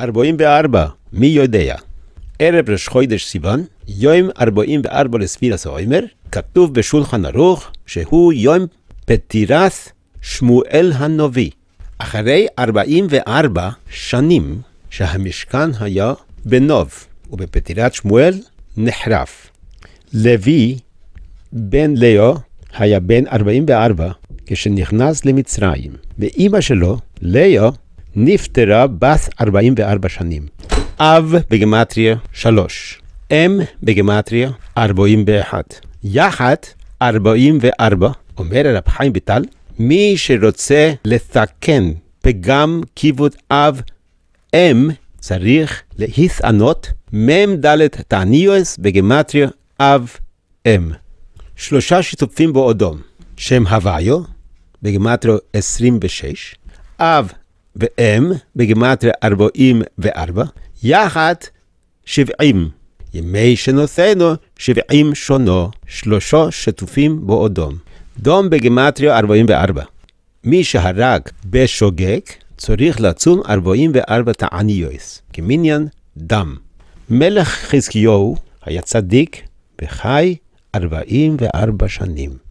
44, מי יודע? ערב ראש חודש סיוון, יום 44 לספירס העומר, כתוב בשולחן ערוך שהוא יום פטירס שמואל הנביא. אחרי 44 שנים שהמשכן היה בנוב ובפטירת שמואל נחרף. לוי, בן לאו, היה בן 44 כשנכנס למצרים, ואימא שלו, לאו, נפטרה בת 44 שנים. אב בגימטריה 3, אם בגימטריה 41. יחד 44, אומר הרב חיים ביטל, מי שרוצה לתקן פגם כיבוד אב אם צריך להתענות מ"ד תעניוס בגימטריה אב אם. שלושה שיתופים באודום, שם הוויו בגימטריה 26, אב ואם בגימטרי 44, יחד 70. ימי שנושאנו 70 שונו, שלושו שטופים בו אדום. דום בגימטרי 44. מי שהרג בשוגג צריך לצום 44 תעניוס, כמניין דם. מלך חזקיהו היה צדיק וחי 44 שנים.